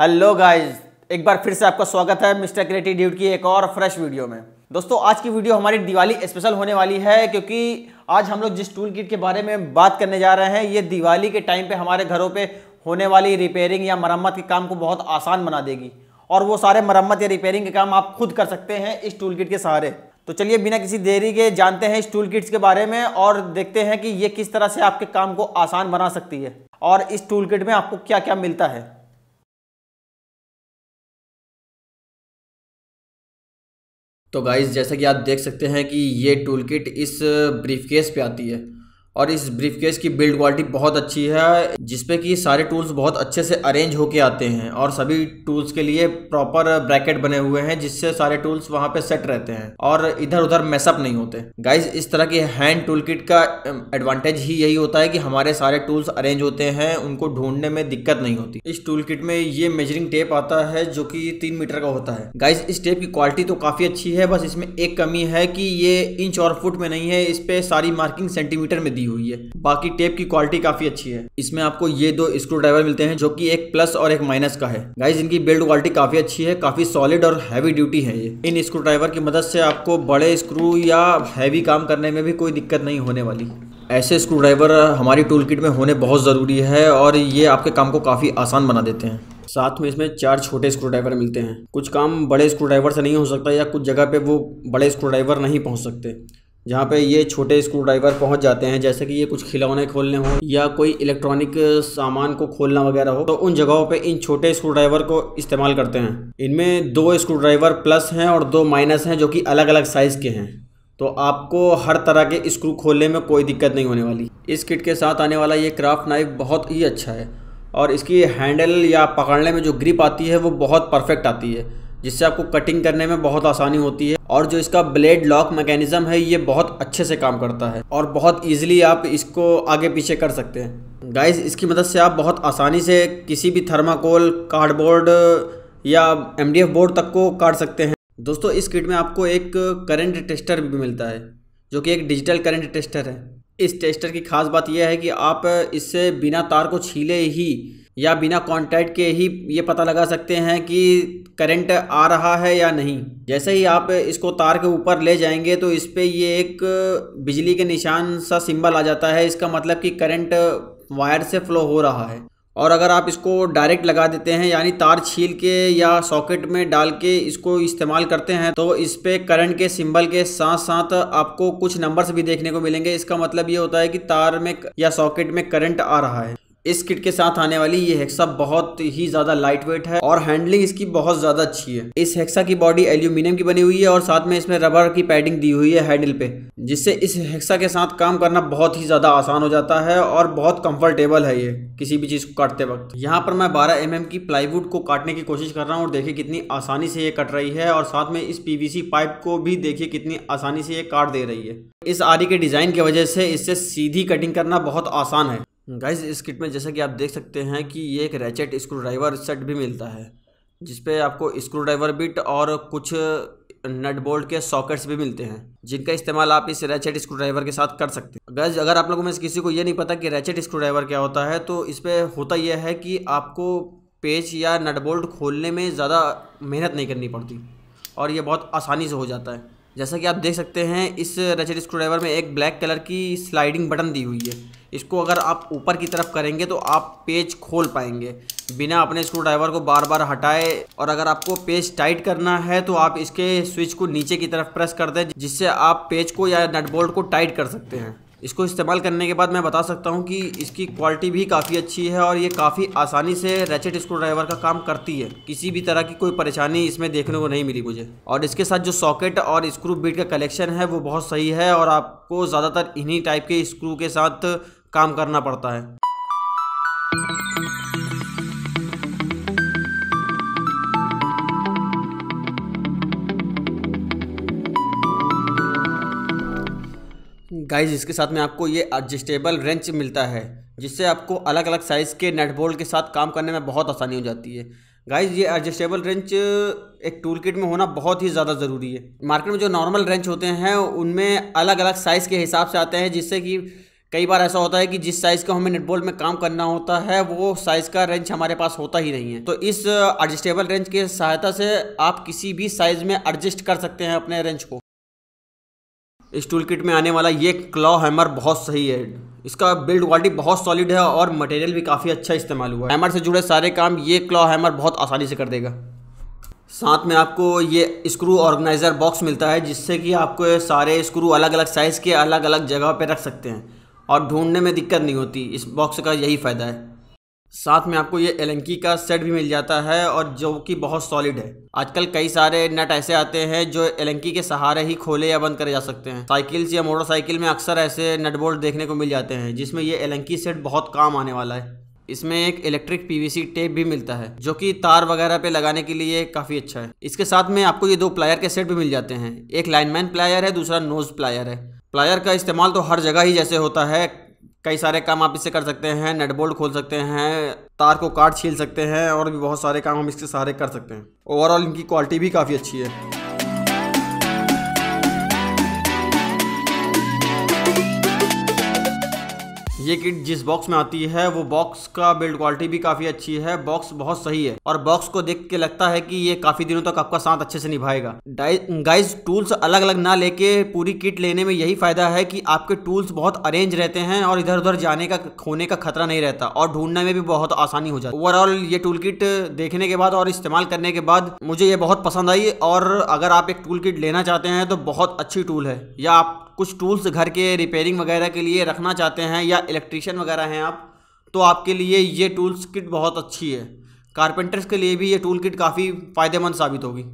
hello guys एक बार फिर से आपका स्वागत है मिस्टर क्रिएटिव ड्यूट की एक और फ्रेश वीडियो में दोस्तों आज की वीडियो हमारी दिवाली स्पेशल होने वाली है क्योंकि आज हम लोग जिस टूल किट के बारे में बात करने जा रहे हैं ये दिवाली के टाइम पे हमारे घरों पे होने वाली रिपेयरिंग या मरम्मत के काम को बहुत आसान बना देगी और वो सारे मरम्मत या रिपेयरिंग के काम आप खुद कर सकते हैं इस टूल किट के सहारे तो चलिए बिना किसी देरी के जानते हैं इस टूल किट्स के बारे में और देखते हैं कि ये किस तरह से आपके काम को आसान बना सकती है और इस टूल किट में आपको क्या क्या मिलता है तो गाइज़ जैसा कि आप देख सकते हैं कि ये टूल किट इस ब्रीफकेस पे आती है और इस ब्रीफकेस की बिल्ड क्वालिटी बहुत अच्छी है जिसपे कि सारे टूल्स बहुत अच्छे से अरेंज होके आते हैं और सभी टूल्स के लिए प्रॉपर ब्रैकेट बने हुए हैं जिससे सारे टूल्स वहाँ पे सेट रहते हैं और इधर उधर मैसअप नहीं होते गाइज इस तरह की हैंड टूल किट का एडवांटेज ही यही होता है कि हमारे सारे टूल्स अरेंज होते हैं उनको ढूंढने में दिक्कत नहीं होती इस टूल किट में ये मेजरिंग टेप आता है जो कि तीन मीटर का होता है गाइज इस टेप की क्वालिटी तो काफ़ी अच्छी है बस इसमें एक कमी है कि ये इंच और फुट में नहीं है इस पर सारी मार्किंग सेंटीमीटर में दी दी हुई है बाकी टेप की क्वालिटी काफी अच्छी है इसमें आपको ये दो स्क्रू ड्राइवर मिलते हैं जो कि एक प्लस और एक माइनस का है गाइज इनकी बिल्ड क्वालिटी काफी अच्छी है काफी सॉलिड और हैवी ड्यूटी है ये इन स्क्रू ड्राइवर की मदद से आपको बड़े स्क्रू या हैवी काम करने में भी कोई दिक्कत नहीं होने वाली ऐसे स्क्रू ड्राइवर हमारी टूल किट में होने बहुत ज़रूरी है और ये आपके काम को काफ़ी आसान बना देते हैं साथ में इसमें चार छोटे स्क्रू ड्राइवर मिलते हैं कुछ काम बड़े स्क्रू ड्राइवर से नहीं हो सकता या कुछ जगह पे वो बड़े स्क्रू ड्राइवर नहीं पहुंच सकते जहाँ पे ये छोटे स्क्रू ड्राइवर पहुँच जाते हैं जैसे कि ये कुछ खिलौने खोलने हो या कोई इलेक्ट्रॉनिक सामान को खोलना वगैरह हो तो उन जगहों पे इन छोटे स्क्रू ड्राइवर को इस्तेमाल करते हैं इनमें दो स्क्रू ड्राइवर प्लस हैं और दो माइनस हैं जो कि अलग अलग साइज़ के हैं तो आपको हर तरह के स्क्रू खोलने में कोई दिक्कत नहीं होने वाली इस किट के साथ आने वाला ये क्राफ्ट नाइफ बहुत ही अच्छा है और इसकी हैंडल या पकड़ने में जो ग्रिप आती है वो बहुत परफेक्ट आती है जिससे आपको कटिंग करने में बहुत आसानी होती है और जो इसका ब्लेड लॉक मैकेनिज्म है ये बहुत अच्छे से काम करता है और बहुत ईजिली आप इसको आगे पीछे कर सकते हैं गाइस इसकी मदद से आप बहुत आसानी से किसी भी थर्माकोल कार्डबोर्ड या एम बोर्ड तक को काट सकते हैं दोस्तों इस किट में आपको एक करंट टेस्टर भी मिलता है जो कि एक डिजिटल करंट टेस्टर है इस टेस्टर की खास बात यह है कि आप इससे बिना तार को छीले ही या बिना कॉन्टैक्ट के ही ये पता लगा सकते हैं कि करंट आ रहा है या नहीं जैसे ही आप इसको तार के ऊपर ले जाएंगे तो इस पर ये एक बिजली के निशान सा सिंबल आ जाता है इसका मतलब कि करंट वायर से फ्लो हो रहा है और अगर आप इसको डायरेक्ट लगा देते हैं यानी तार छील के या सॉकेट में डाल के इसको इस्तेमाल करते हैं तो इस पर करंट के सिंबल के साथ साथ आपको कुछ नंबर्स भी देखने को मिलेंगे इसका मतलब ये होता है कि तार में या सॉकेट में करंट आ रहा है इस किट के साथ आने वाली ये हेक्सा बहुत ही ज्यादा लाइट वेट है और हैंडलिंग इसकी बहुत ज्यादा अच्छी है इस हेक्सा की बॉडी एल्यूमिनियम की बनी हुई है और साथ में इसमें रबर की पैडिंग दी हुई है हैंडल पे जिससे इस हेक्सा के साथ काम करना बहुत ही ज्यादा आसान हो जाता है और बहुत कंफर्टेबल है ये किसी भी चीज को काटते वक्त यहाँ पर मैं बारह एम mm की प्लाईवुड को काटने की कोशिश कर रहा हूँ और देखिये कितनी आसानी से ये कट रही है और साथ में इस पीवीसी पाइप को भी देखिये कितनी आसानी से ये काट दे रही है इस आरी के डिजाइन की वजह से इससे सीधी कटिंग करना बहुत आसान है गाइज इस किट में जैसा कि आप देख सकते हैं कि ये एक रैचेट स्क्रू ड्राइवर सेट भी मिलता है जिसपे आपको स्क्रू ड्राइवर बिट और कुछ नट बोल्ट के सॉकेट्स भी मिलते हैं जिनका इस्तेमाल आप इस रैचेट स्क्रू ड्राइवर के साथ कर सकते हैं गैज अगर आप लोगों में से किसी को ये नहीं पता कि रैचेट स्क्रू ड्राइवर क्या होता है तो इस पर होता यह है कि आपको पेच या नट बोल्ट खोलने में ज़्यादा मेहनत नहीं करनी पड़ती और ये बहुत आसानी से हो जाता है जैसा कि आप देख सकते हैं इस रचेट स्क्रू ड्राइवर में एक ब्लैक कलर की स्लाइडिंग बटन दी हुई है इसको अगर आप ऊपर की तरफ करेंगे तो आप पेज खोल पाएंगे बिना अपने स्क्रूड्राइवर ड्राइवर को बार बार हटाए और अगर आपको पेज टाइट करना है तो आप इसके स्विच को नीचे की तरफ प्रेस कर दें जिससे आप पेज को या नट बोल्ट को टाइट कर सकते हैं इसको इस्तेमाल करने के बाद मैं बता सकता हूँ कि इसकी क्वालिटी भी काफ़ी अच्छी है और ये काफ़ी आसानी से रेचेट स्क्रू ड्राइवर का काम करती है किसी भी तरह की कोई परेशानी इसमें देखने को नहीं मिली मुझे और इसके साथ जो सॉकेट और स्क्रू बीट का कलेक्शन है वो बहुत सही है और आपको ज़्यादातर इन्हीं टाइप के स्क्रू के साथ काम करना पड़ता है गाइज इसके साथ में आपको ये एडजस्टेबल रेंच मिलता है जिससे आपको अलग अलग साइज़ के नट बोल्ट के साथ काम करने में बहुत आसानी हो जाती है गाइज ये एडजस्टेबल रेंच एक टूल किट में होना बहुत ही ज़्यादा ज़रूरी है मार्केट में जो नॉर्मल रेंच होते हैं उनमें अलग अलग साइज़ के हिसाब से आते हैं जिससे कि कई बार ऐसा होता है कि जिस साइज़ का हमें नेटबॉल में काम करना होता है वो साइज़ का रेंच हमारे पास होता ही नहीं है तो इस एडजस्टेबल रेंच के सहायता से आप किसी भी साइज़ में एडजस्ट कर सकते हैं अपने रेंच को इस टूल किट में आने वाला ये क्लॉ हैमर बहुत सही है इसका बिल्ड क्वालिटी बहुत सॉलिड है और मटेरियल भी काफ़ी अच्छा इस्तेमाल हुआ है हैमर से जुड़े सारे काम ये क्लॉ हैमर बहुत आसानी से कर देगा साथ में आपको ये स्क्रू ऑर्गेनाइज़र बॉक्स मिलता है जिससे कि आपको सारे स्क्रू अलग अलग साइज़ के अलग अलग जगह पर रख सकते हैं और ढूंढने में दिक्कत नहीं होती इस बॉक्स का यही फ़ायदा है साथ में आपको ये एलंकी का सेट भी मिल जाता है और जो कि बहुत सॉलिड है आजकल कई सारे नट ऐसे आते हैं जो एलंकी के सहारे ही खोले या बंद करे जा सकते हैं साइकिल्स या मोटरसाइकिल में अक्सर ऐसे नट बोल्ट देखने को मिल जाते हैं जिसमें ये एलंकी सेट बहुत काम आने वाला है इसमें एक इलेक्ट्रिक पीवीसी टेप भी मिलता है जो कि तार वगैरह पे लगाने के लिए काफ़ी अच्छा है इसके साथ में आपको ये दो प्लायर के सेट भी मिल जाते हैं एक लाइनमैन प्लायर है दूसरा नोज प्लायर है प्लायर का इस्तेमाल तो हर जगह ही जैसे होता है कई सारे काम आप इससे कर सकते हैं नट बोल्ट खोल सकते हैं तार को काट छील सकते हैं और भी बहुत सारे काम हम इसके सहारे कर सकते हैं ओवरऑल इनकी क्वालिटी भी काफ़ी अच्छी है ये किट जिस बॉक्स में आती है वो बॉक्स का बिल्ड क्वालिटी भी काफ़ी अच्छी है बॉक्स बहुत सही है और बॉक्स को देख के लगता है कि ये काफ़ी दिनों तक आपका साथ अच्छे से निभाएगा गाइस टूल्स अलग अलग ना लेके पूरी किट लेने में यही फ़ायदा है कि आपके टूल्स बहुत अरेंज रहते हैं और इधर उधर जाने का खोने का खतरा नहीं रहता और ढूंढने में भी बहुत आसानी हो जाती है ओवरऑल ये टूल किट देखने के बाद और इस्तेमाल करने के बाद मुझे ये बहुत पसंद आई और अगर आप एक टूल किट लेना चाहते हैं तो बहुत अच्छी टूल है या आप कुछ टूल्स घर के रिपेयरिंग वगैरह के लिए रखना चाहते हैं या इलेक्ट्रिशियन वगैरह हैं आप तो आपके लिए ये टूल्स किट बहुत अच्छी है कारपेंटर्स के लिए भी ये टूल किट काफ़ी फ़ायदेमंद साबित होगी